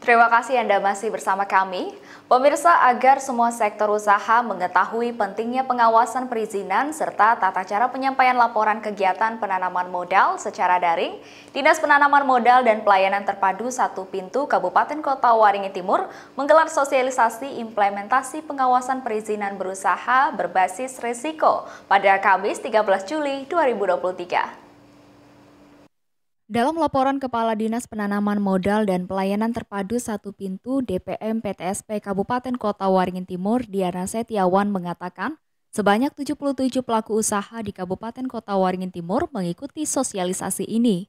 Terima kasih Anda masih bersama kami. Pemirsa, agar semua sektor usaha mengetahui pentingnya pengawasan perizinan serta tata cara penyampaian laporan kegiatan penanaman modal secara daring, Dinas Penanaman Modal dan Pelayanan Terpadu Satu Pintu Kabupaten Kota Waringin Timur menggelar sosialisasi implementasi pengawasan perizinan berusaha berbasis risiko pada Kamis 13 Juli 2023. Dalam laporan Kepala Dinas Penanaman Modal dan Pelayanan Terpadu Satu Pintu DPM PTSP Kabupaten Kota Waringin Timur, Diana Setiawan mengatakan, sebanyak 77 pelaku usaha di Kabupaten Kota Waringin Timur mengikuti sosialisasi ini.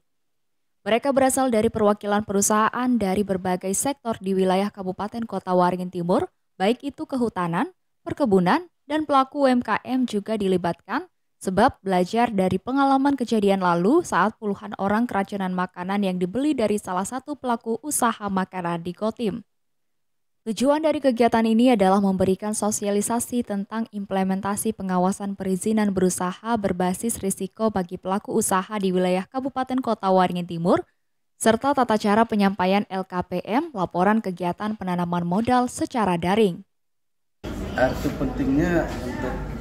Mereka berasal dari perwakilan perusahaan dari berbagai sektor di wilayah Kabupaten Kota Waringin Timur, baik itu kehutanan, perkebunan, dan pelaku UMKM juga dilibatkan Sebab belajar dari pengalaman kejadian lalu saat puluhan orang keracunan makanan yang dibeli dari salah satu pelaku usaha makanan di Kotim. Tujuan dari kegiatan ini adalah memberikan sosialisasi tentang implementasi pengawasan perizinan berusaha berbasis risiko bagi pelaku usaha di wilayah Kabupaten Kota Waringin Timur, serta tata cara penyampaian LKPM laporan kegiatan penanaman modal secara daring. Arti eh, pentingnya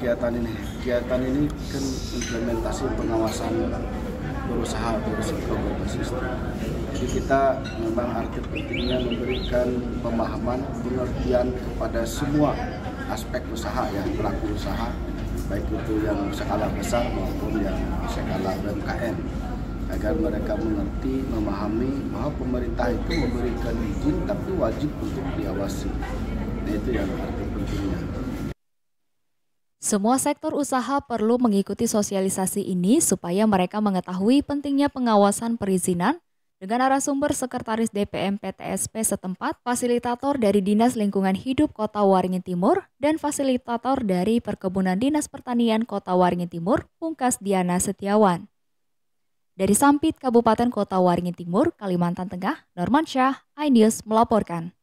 kegiatan ini? Kegiatan ini kan implementasi pengawasan berusaha bersifat sistem. Jadi kita memang arti pentingnya memberikan pemahaman, pengertian kepada semua aspek usaha ya pelaku usaha baik itu yang skala besar maupun yang skala UMKM agar mereka mengerti, memahami bahwa pemerintah itu memberikan izin tapi wajib untuk diawasi. Nah itu yang arti pentingnya. Semua sektor usaha perlu mengikuti sosialisasi ini supaya mereka mengetahui pentingnya pengawasan perizinan dengan arah sumber Sekretaris DPM PTSP setempat, fasilitator dari Dinas Lingkungan Hidup Kota Waringin Timur, dan fasilitator dari Perkebunan Dinas Pertanian Kota Waringin Timur, Pungkas Diana Setiawan. Dari Sampit, Kabupaten Kota Waringin Timur, Kalimantan Tengah, Norman Syah, iNews melaporkan.